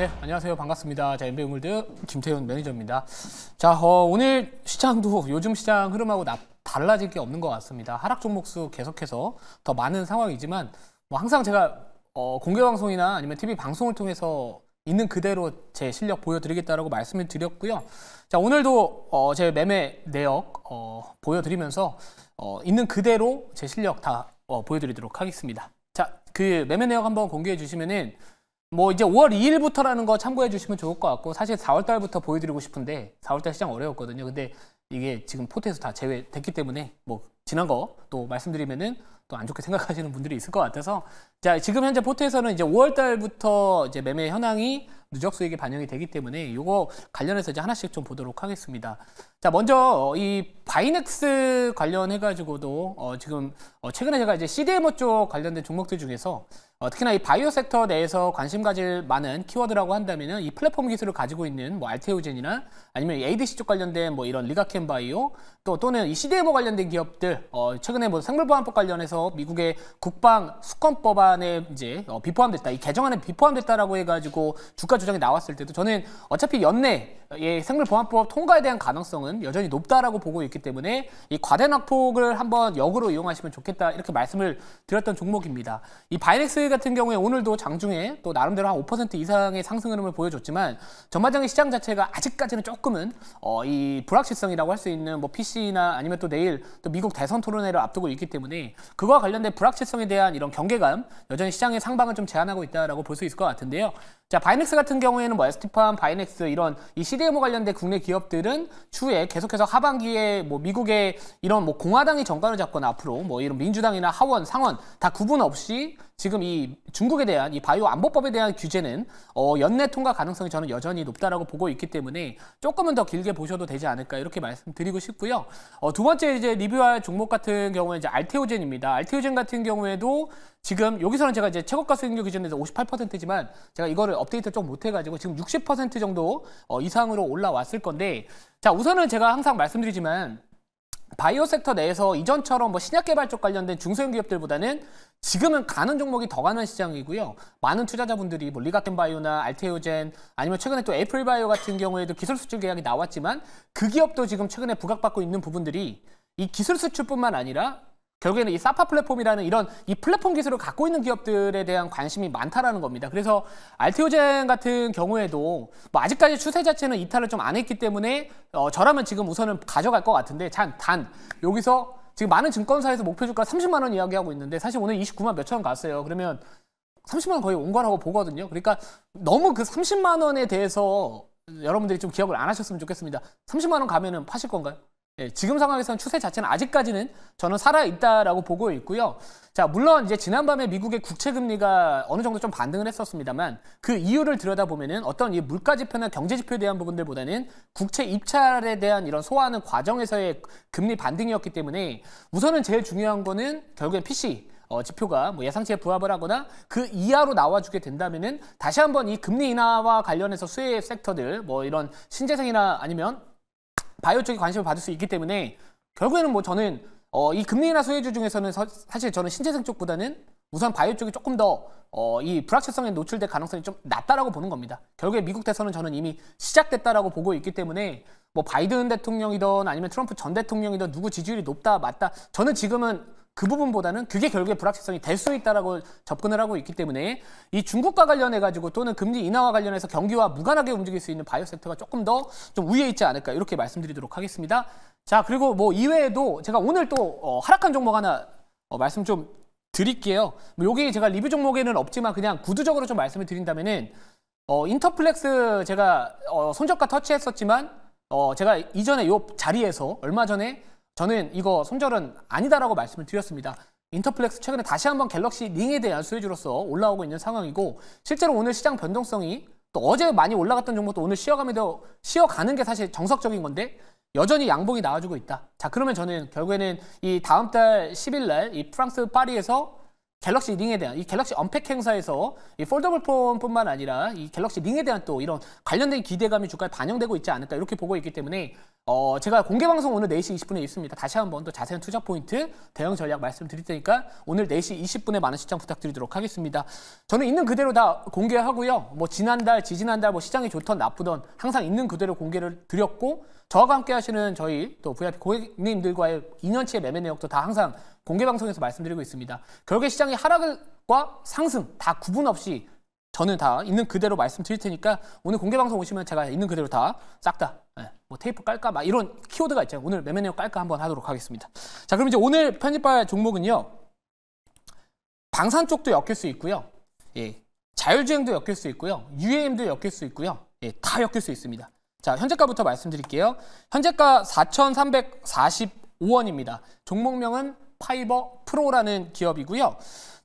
네, 안녕하세요. 반갑습니다. 자, MB 우물드 김태훈 매니저입니다. 자, 어, 오늘 시장도 요즘 시장 흐름하고 나, 달라질 게 없는 것 같습니다. 하락 종목 수 계속해서 더 많은 상황이지만 뭐 항상 제가 어, 공개 방송이나 아니면 TV 방송을 통해서 있는 그대로 제 실력 보여드리겠다라고 말씀을 드렸고요. 자 오늘도 어, 제 매매 내역 어, 보여드리면서 어, 있는 그대로 제 실력 다 어, 보여드리도록 하겠습니다. 자그 매매 내역 한번 공개해 주시면은 뭐 이제 5월 2일부터라는 거 참고해 주시면 좋을 것 같고 사실 4월 달부터 보여드리고 싶은데 4월 달 시장 어려웠거든요. 근데 이게 지금 포트에서 다 제외됐기 때문에 뭐 지난 거 또 말씀드리면은 또 안 좋게 생각하시는 분들이 있을 것 같아서 자 지금 현재 포트에서는 이제 5월 달부터 이제 매매 현황이 누적 수익이 반영이 되기 때문에 이거 관련해서 이제 하나씩 좀 보도록 하겠습니다. 자, 먼저 어, 이 바이넥스 관련해 가지고도 어 지금 어 최근에 제가 이제 CDMO 쪽 관련된 종목들 중에서 어 특히나 이 바이오 섹터 내에서 관심 가질 많은 키워드라고 한다면은 이 플랫폼 기술을 가지고 있는 뭐알테우젠이나 아니면 ADC 쪽 관련된 뭐 이런 리가켄 바이오 또 또는 이 CDMO 관련된 기업들 어 최근에 뭐 생물보안법 관련해서 미국의 국방 수권법안에 이제 어 비포함됐다. 이 개정안에 비포함됐다라고 해 가지고 주가 주정이 나왔을 때도 저는 어차피 연내에 생물보안법 통과에 대한 가능성은 여전히 높다라고 보고 있기 때문에 이 과대 낙폭을 한번 역으로 이용하시면 좋겠다 이렇게 말씀을 드렸던 종목입니다. 이 바이넥스 같은 경우에 오늘도 장중에 또 나름대로 한 5% 이상의 상승 흐름을 보여줬지만 전반적인 시장 자체가 아직까지는 조금은 어, 이 불확실성이라고 할 수 있는 뭐 PC나 아니면 또 내일 또 미국 대선 토론회를 앞두고 있기 때문에 그와 관련된 불확실성에 대한 이런 경계감 여전히 시장의 상방을 좀 제한하고 있다라고 볼 수 있을 것 같은데요. 자 바이넥스 같은 같은 경우에는 뭐 에스티판, 바이넥스 이런 이 CDMO 관련된 국내 기업들은 추후에 계속해서 하반기에 뭐 미국의 이런 뭐 공화당이 정권을 잡거나 앞으로 뭐 이런 민주당이나 하원, 상원 다 구분 없이 지금 이 중국에 대한 이 바이오 안보법에 대한 규제는 어, 연내 통과 가능성이 저는 여전히 높다라고 보고 있기 때문에 조금은 더 길게 보셔도 되지 않을까 이렇게 말씀드리고 싶고요. 어, 두 번째 이제 리뷰할 종목 같은 경우는 이제 알테오젠입니다. 알테오젠 같은 경우에도 지금 여기서는 제가 이제 최고가 수익률 기준에서 58%지만 제가 이거를 업데이트 좀 못해가지고 지금 60% 정도 어, 이상으로 올라왔을 건데 자 우선은 제가 항상 말씀드리지만 바이오 섹터 내에서 이전처럼 뭐 신약 개발 쪽 관련된 중소형 기업들보다는 지금은 가는 종목이 더 가는 시장이고요. 많은 투자자분들이 뭐 리가텐 바이오나 알테오젠 아니면 최근에 또애플 바이오 같은 경우에도 기술 수출 계약이 나왔지만 그 기업도 지금 최근에 부각받고 있는 부분들이 이 기술 수출뿐만 아니라 결국에는 이 사파 플랫폼이라는 이런 이 플랫폼 기술을 갖고 있는 기업들에 대한 관심이 많다라는 겁니다. 그래서 알티오젠 같은 경우에도 뭐 아직까지 추세 자체는 이탈을 좀 안 했기 때문에 어, 저라면 지금 우선은 가져갈 것 같은데 단, 단 여기서 지금 많은 증권사에서 목표 주가 30만 원 이야기하고 있는데 사실 오늘 29만 몇천 원 갔어요. 그러면 30만 원 거의 온 거라고 보거든요. 그러니까 너무 그 30만 원에 대해서 여러분들이 좀 기억을 안 하셨으면 좋겠습니다. 30만 원 가면은 파실 건가요? 예, 지금 상황에서는 추세 자체는 아직까지는 저는 살아있다라고 보고 있고요. 자, 물론 이제 지난밤에 미국의 국채금리가 어느 정도 좀 반등을 했었습니다만 그 이유를 들여다보면은 어떤 이 물가지표나 경제지표에 대한 부분들보다는 국채 입찰에 대한 이런 소화하는 과정에서의 금리 반등이었기 때문에 우선은 제일 중요한 거는 결국엔 PC, 어, 지표가 뭐 예상치에 부합을 하거나 그 이하로 나와주게 된다면은 다시 한번 이 금리 인하와 관련해서 수혜 섹터들 뭐 이런 신재생이나 아니면 바이오 쪽에 관심을 받을 수 있기 때문에 결국에는 뭐 저는 어, 이 금리 인하 소외주 중에서는 서, 사실 저는 신재생 쪽보다는 우선 바이오 쪽이 조금 더 어, 이 불확실성에 노출될 가능성이 좀 낮다라고 보는 겁니다. 결국에 미국 대선은 저는 이미 시작됐다라고 보고 있기 때문에 뭐 바이든 대통령이든 아니면 트럼프 전 대통령이든 누구 지지율이 높다 맞다 저는 지금은 그 부분보다는 그게 결국에 불확실성이 될 수 있다라고 접근을 하고 있기 때문에 이 중국과 관련해 가지고 또는 금리 인하와 관련해서 경기와 무관하게 움직일 수 있는 바이오 섹터가 조금 더 좀 우위에 있지 않을까 이렇게 말씀드리도록 하겠습니다. 자 그리고 뭐 이외에도 제가 오늘 또 어, 하락한 종목 하나 어, 말씀 좀 드릴게요. 뭐 여기 제가 리뷰 종목에는 없지만 그냥 구두적으로 좀 말씀을 드린다면은 어, 인터플렉스 제가 어, 손절가 터치했었지만 어, 제가 이전에 요 자리에서 얼마 전에 저는 이거 손절은 아니다라고 말씀을 드렸습니다. 인터플렉스 최근에 다시 한번 갤럭시 링에 대한 수혜주로서 올라오고 있는 상황이고 실제로 오늘 시장 변동성이 또 어제 많이 올라갔던 종목도 오늘 쉬어가면서 쉬어가는 게 사실 정석적인 건데 여전히 양봉이 나와주고 있다. 자 그러면 저는 결국에는 이 다음 달 10일 날 이 프랑스 파리에서 갤럭시 링에 대한 이 갤럭시 언팩 행사에서 이 폴더블 폰뿐만 아니라 이 갤럭시 링에 대한 또 이런 관련된 기대감이 주가에 반영되고 있지 않을까 이렇게 보고 있기 때문에 어 제가 공개 방송 오늘 4시 20분에 있습니다. 다시 한번 또 자세한 투자 포인트 대응 전략 말씀드릴 테니까 오늘 4시 20분에 많은 시청 부탁드리도록 하겠습니다. 저는 있는 그대로 다 공개하고요. 뭐 지난달, 지지난달 뭐 시장이 좋던 나쁘던 항상 있는 그대로 공개를 드렸고 저와 함께 하시는 저희 또 VIP 고객님들과의 2년치의 매매 내역도 다 항상 공개 방송에서 말씀드리고 있습니다. 결국에 시장의 하락과 상승 다 구분 없이 저는 다 있는 그대로 말씀드릴 테니까 오늘 공개 방송 오시면 제가 있는 그대로 다 싹다 네, 예, 뭐 테이프 깔까 막 이런 키워드가 있잖아요. 오늘 매매 내역 깔까 한번 하도록 하겠습니다. 자, 그럼 이제 오늘 편집할 종목은요. 방산 쪽도 엮일 수 있고요. 예. 자율주행도 엮일 수 있고요. UAM도 엮일 수 있고요. 예, 다 엮일 수 있습니다. 자, 현재가부터 말씀드릴게요. 현재가 4,345원입니다. 종목명은 파이버 프로라는 기업이고요.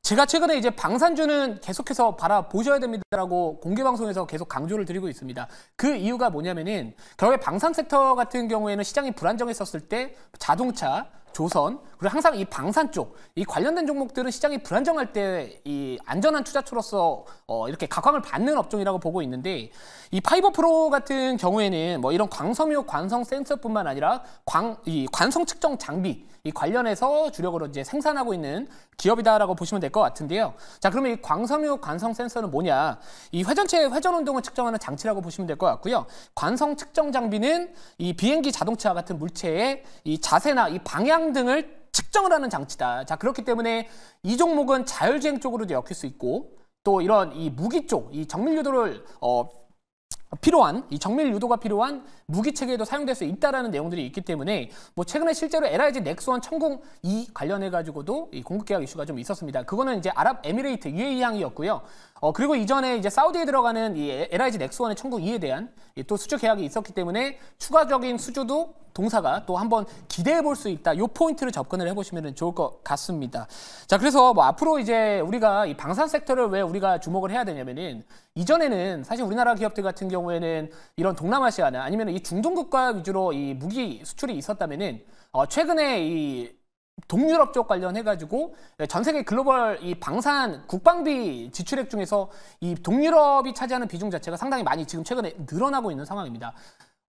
제가 최근에 이제 방산주는 계속해서 바라보셔야 됩니다라고 공개방송에서 계속 강조를 드리고 있습니다. 그 이유가 뭐냐면은 결국에 방산 섹터 같은 경우에는 시장이 불안정했었을 때 자동차, 조선, 그리고 항상 이 방산 쪽, 이 관련된 종목들은 시장이 불안정할 때 이 안전한 투자처로서 어, 이렇게 각광을 받는 업종이라고 보고 있는데 이 파이버 프로 같은 경우에는 뭐 이런 광섬유 관성 센서뿐만 아니라 광, 이 관성 측정 장비 이 관련해서 주력으로 이제 생산하고 있는 기업이다라고 보시면 될 것 같은데요. 자, 그러면 이 광섬유 관성 센서는 뭐냐? 이 회전체의 회전 운동을 측정하는 장치라고 보시면 될 것 같고요. 관성 측정 장비는 이 비행기 자동차와 같은 물체의 이 자세나 이 방향 등을 측정을 하는 장치다. 자 그렇기 때문에 이 종목은 자율주행 쪽으로도 엮일 수 있고 또 이런 이 무기 쪽, 이 정밀 유도를 어, 필요한 이 정밀 유도가 필요한 무기 체계에도 사용될 수 있다라는 내용들이 있기 때문에 뭐 최근에 실제로 LIG 넥스원 천공 이 관련해 가지고도 이 공급 계약 이슈가 좀 있었습니다. 그거는 이제 아랍에미레이트 UAE 항이었고요. 어 그리고 이전에 이제 사우디에 들어가는 이 LIG 넥스원의 천공 이에 대한 또 수주 계약이 있었기 때문에 추가적인 수주도 동사가 또 한번 기대해 볼 수 있다. 요 포인트를 접근을 해보시면 좋을 것 같습니다. 자, 그래서 뭐 앞으로 이제 우리가 이 방산 섹터를 왜 우리가 주목을 해야 되냐면은 이전에는 사실 우리나라 기업들 같은 경우에는 이런 동남아시아나 아니면 이 중동국가 위주로 이 무기 수출이 있었다면은 어, 최근에 이 동유럽 쪽 관련해가지고 전 세계 글로벌 이 방산 국방비 지출액 중에서 이 동유럽이 차지하는 비중 자체가 상당히 많이 지금 최근에 늘어나고 있는 상황입니다.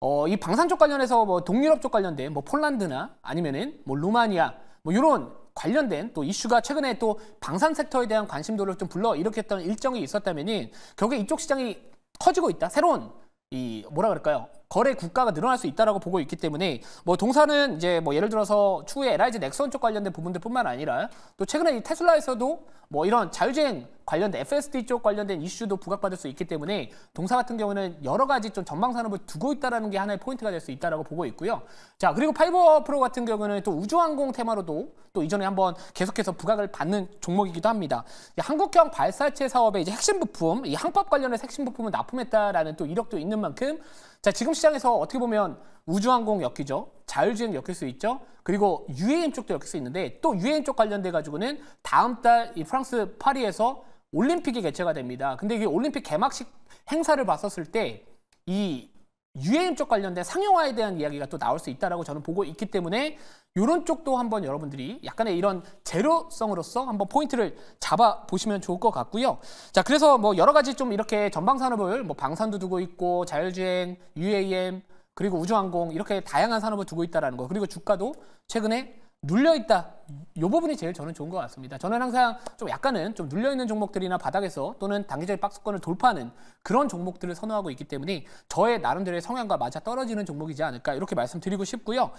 어, 이 방산 쪽 관련해서 뭐 동유럽 쪽 관련된 뭐 폴란드나 아니면은 뭐 루마니아 뭐 이런 관련된 또 이슈가 최근에 또 방산 섹터에 대한 관심도를 좀 불러 일으켰던 일정이 있었다면은 결국에 이쪽 시장이 커지고 있다. 새로운 이 뭐라 그럴까요? 거래 국가가 늘어날 수 있다라고 보고 있기 때문에 뭐 동사는 이제 뭐 예를 들어서 추후에 LIG 넥슨 쪽 관련된 부분들뿐만 아니라 또 최근에 이 테슬라에서도 뭐 이런 자율주행 관련된 FSD 쪽 관련된 이슈도 부각받을 수 있기 때문에 동사 같은 경우는 여러 가지 좀 전망 산업을 두고 있다라는 게 하나의 포인트가 될 수 있다라고 보고 있고요. 자 그리고 파이버 프로 같은 경우는 또 우주항공 테마로도 또 이전에 한번 계속해서 부각을 받는 종목이기도 합니다. 한국형 발사체 사업의 이제 핵심 부품, 이 항법 관련의 핵심 부품을 납품했다라는 또 이력도 있는 만큼 자 지금 시장에서 어떻게 보면 우주항공 엮기죠 자율주행 엮일 수 있죠. 그리고 UAM 쪽도 엮일 수 있는데 또 UAM 쪽 관련돼 가지고는 다음 달 이 프랑스 파리에서 올림픽이 개최가 됩니다. 근데 이게 올림픽 개막식 행사를 봤었을 때 이 UAM 쪽 관련된 상용화에 대한 이야기가 또 나올 수 있다라고 저는 보고 있기 때문에 이런 쪽도 한번 여러분들이 약간의 이런 재료성으로서 한번 포인트를 잡아 보시면 좋을 것 같고요. 자, 그래서 뭐 여러 가지 좀 이렇게 전방 산업을 뭐 방산도 두고 있고 자율주행, UAM 그리고 우주항공 이렇게 다양한 산업을 두고 있다라는 거. 그리고 주가도 최근에 눌려있다. 이 부분이 제일 저는 좋은 것 같습니다. 저는 항상 좀 약간은 좀 눌려있는 종목들이나 바닥에서 또는 단기적인 박스권을 돌파하는 그런 종목들을 선호하고 있기 때문에 저의 나름대로의 성향과 맞아 떨어지는 종목이지 않을까 이렇게 말씀드리고 싶고요.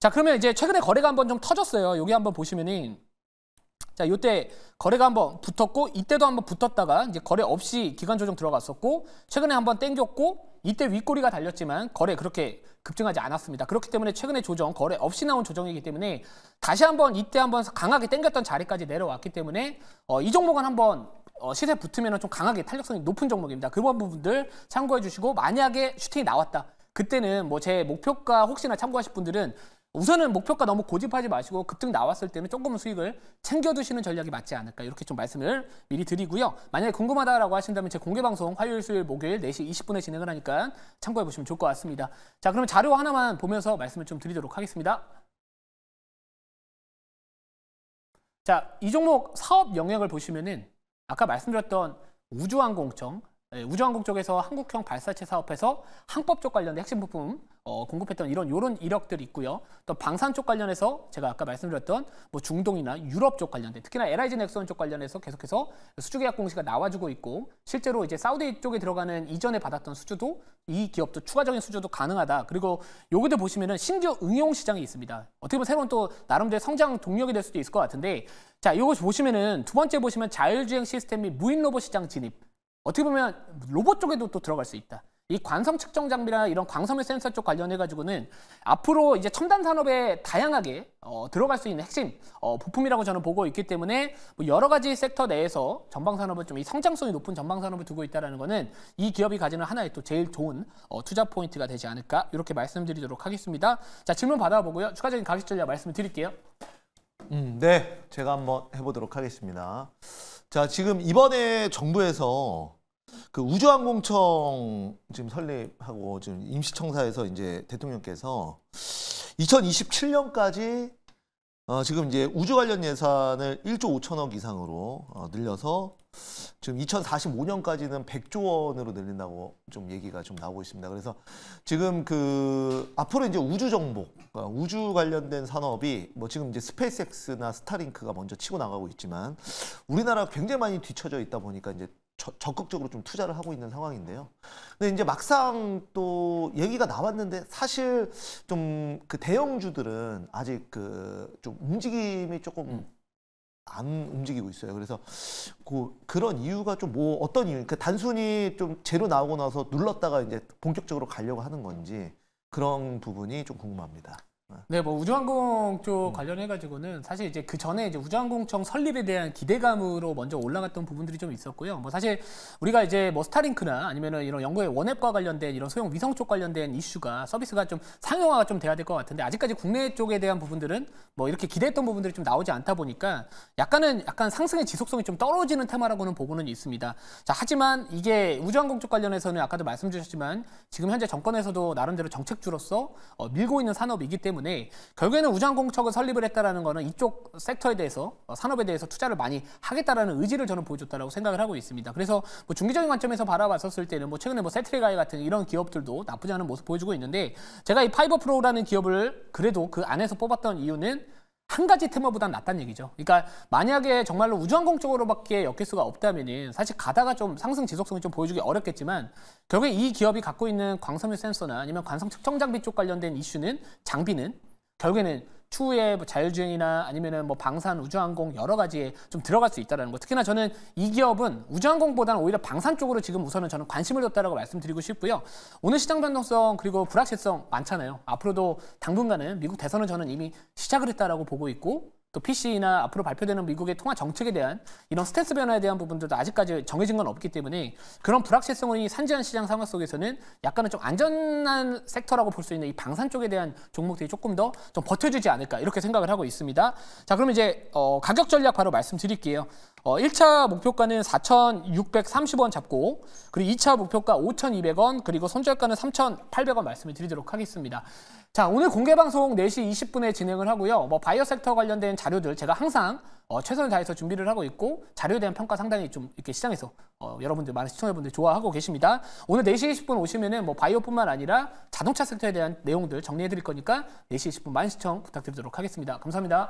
자 그러면 이제 최근에 거래가 한번 좀 터졌어요. 여기 한번 보시면은 자, 요때 거래가 한번 붙었고 이때도 한번 붙었다가 이제 거래 없이 기간 조정 들어갔었고 최근에 한번 땡겼고 이때 윗꼬리가 달렸지만 거래 그렇게 급증하지 않았습니다. 그렇기 때문에 최근에 조정, 거래 없이 나온 조정이기 때문에 다시 한번 이때 한번 강하게 땡겼던 자리까지 내려왔기 때문에 어, 이 종목은 한번 어, 시세 붙으면 좀 강하게 탄력성이 높은 종목입니다. 그런 부분들 참고해 주시고 만약에 슈팅이 나왔다. 그때는 뭐 제 목표가 혹시나 참고하실 분들은 우선은 목표가 너무 고집하지 마시고 급등 나왔을 때는 조금 수익을 챙겨두시는 전략이 맞지 않을까 이렇게 좀 말씀을 미리 드리고요. 만약에 궁금하다라고 하신다면 제 공개 방송 화요일, 수요일, 목요일 4시 20분에 진행을 하니까 참고해 보시면 좋을 것 같습니다. 자, 그러면 자료 하나만 보면서 말씀을 좀 드리도록 하겠습니다. 자, 이 종목 사업 영역을 보시면은 아까 말씀드렸던 우주항공청, 예, 우주항공 쪽에서 한국형 발사체 사업에서 항법 쪽 관련된 핵심 부품 어, 공급했던 이런 요런 이력들이 있고요. 또 방산 쪽 관련해서 제가 아까 말씀드렸던 뭐 중동이나 유럽 쪽 관련된 특히나 LIG 넥슨 쪽 관련해서 계속해서 수주계약 공시가 나와주고 있고 실제로 이제 사우디 쪽에 들어가는 이전에 받았던 수주도 이 기업도 추가적인 수주도 가능하다. 그리고 여기도 보시면은 심지어 응용 시장이 있습니다. 어떻게 보면 새로운 또 나름대로 성장 동력이 될 수도 있을 것 같은데 자, 요거 보시면은 두 번째 보시면 자율주행 시스템 및 무인 로봇 시장 진입. 어떻게 보면 로봇 쪽에도 또 들어갈 수 있다. 이 관성 측정 장비나 이런 광섬유 센서 쪽 관련해 가지고는 앞으로 이제 첨단 산업에 다양하게 어, 들어갈 수 있는 핵심 어, 부품이라고 저는 보고 있기 때문에 뭐 여러 가지 섹터 내에서 전방 산업을 좀이 성장성이 높은 전방 산업을 두고 있다라는 거는 이 기업이 가지는 하나의 또 제일 좋은 어, 투자 포인트가 되지 않을까 이렇게 말씀드리도록 하겠습니다. 자 질문 받아보고요. 추가적인 가격 전략 말씀드릴게요. 을 음, 네, 제가 한번 해보도록 하겠습니다. 자, 지금 이번에 정부에서 그 우주항공청 지금 설립하고 지금 임시청사에서 이제 대통령께서 2027년까지 어 지금 이제 우주 관련 예산을 1조 5천억 이상으로 어 늘려서 지금 2045년까지는 100조 원으로 늘린다고 좀 얘기가 좀 나오고 있습니다. 그래서 지금 그 앞으로 이제 우주 정보, 그러니까 우주 관련된 산업이 뭐 지금 이제 스페이스X나 스타링크가 먼저 치고 나가고 있지만 우리나라 굉장히 많이 뒤쳐져 있다 보니까 이제 적극적으로 좀 투자를 하고 있는 상황인데요. 근데 이제 막상 또 얘기가 나왔는데 사실 좀 그 대형주들은 아직 그 좀 움직임이 조금 음. 안 움직이고 있어요. 그래서 그 그런 이유가 좀 뭐 어떤 이유? 그 단순히 좀 재료 나오고 나서 눌렀다가 이제 본격적으로 가려고 하는 건지 그런 부분이 좀 궁금합니다. 네, 뭐 우주항공 쪽 음. 관련해 가지고는 사실 이제 그 전에 이제 우주항공청 설립에 대한 기대감으로 먼저 올라갔던 부분들이 좀 있었고요. 뭐 사실 우리가 이제 뭐 스타링크나 아니면은 이런 영국의 원앱과 관련된 이런 소형 위성 쪽 관련된 이슈가 서비스가 좀 상용화가 좀 돼야 될 것 같은데 아직까지 국내 쪽에 대한 부분들은 뭐 이렇게 기대했던 부분들이 좀 나오지 않다 보니까 약간은 약간 상승의 지속성이 좀 떨어지는 테마라고는 보고는 있습니다. 자, 하지만 이게 우주항공 쪽 관련해서는 아까도 말씀 주셨지만 지금 현재 정권에서도 나름대로 정책주로서 어, 밀고 있는 산업이기 때문에 때문에 결국에는 우장공척을 설립을 했다라는 거는 이쪽 섹터에 대해서 어, 산업에 대해서 투자를 많이 하겠다라는 의지를 저는 보여줬다라고 생각을 하고 있습니다. 그래서 뭐 중기적인 관점에서 바라봤었을 때는 뭐 최근에 뭐 세트리가이 같은 이런 기업들도 나쁘지 않은 모습 보여주고 있는데 제가 이 파이버 프로라는 기업을 그래도 그 안에서 뽑았던 이유는 한 가지 테마보다 낫다는 얘기죠. 그러니까 만약에 정말로 우주항공 쪽으로밖에 엮일 수가 없다면은 사실 가다가 좀 상승 지속성을좀 보여주기 어렵겠지만 결국에 이 기업이 갖고 있는 광섬유 센서나 아니면 관성 측정 장비 쪽 관련된 이슈는 장비는 결국에는 추후에 뭐 자율주행이나 아니면은 뭐 방산 우주항공 여러 가지에 좀 들어갈 수 있다라는 거. 특히나 저는 이 기업은 우주항공보다는 오히려 방산 쪽으로 지금 우선은 저는 관심을 뒀다라고 말씀드리고 싶고요. 오늘 시장 변동성 그리고 불확실성 많잖아요. 앞으로도 당분간은 미국 대선은 저는 이미 시작을 했다라고 보고 있고 또 그 PC나 앞으로 발표되는 미국의 통화 정책에 대한 이런 스탠스 변화에 대한 부분들도 아직까지 정해진 건 없기 때문에 그런 불확실성이 산재한 시장 상황 속에서는 약간은 좀 안전한 섹터라고 볼 수 있는 이 방산 쪽에 대한 종목들이 조금 더 좀 버텨주지 않을까 이렇게 생각을 하고 있습니다. 자 그럼 이제 어, 가격 전략 바로 말씀드릴게요. 어, 1차 목표가는 4,630원 잡고 그리고 2차 목표가 5,200원 그리고 손절가는 3,800원 말씀을 드리도록 하겠습니다. 자, 오늘 공개 방송 4시 20분에 진행을 하고요. 뭐 바이오 섹터 관련된 자료들 제가 항상 어, 최선을 다해서 준비를 하고 있고 자료에 대한 평가 상당히 좀 이렇게 시장에서 어, 여러분들 많은 시청자분들 좋아하고 계십니다. 오늘 4시 20분 오시면은 뭐 바이오뿐만 아니라 자동차 섹터에 대한 내용들 정리해 드릴 거니까 4시 20분 많은 시청 부탁드리도록 하겠습니다. 감사합니다.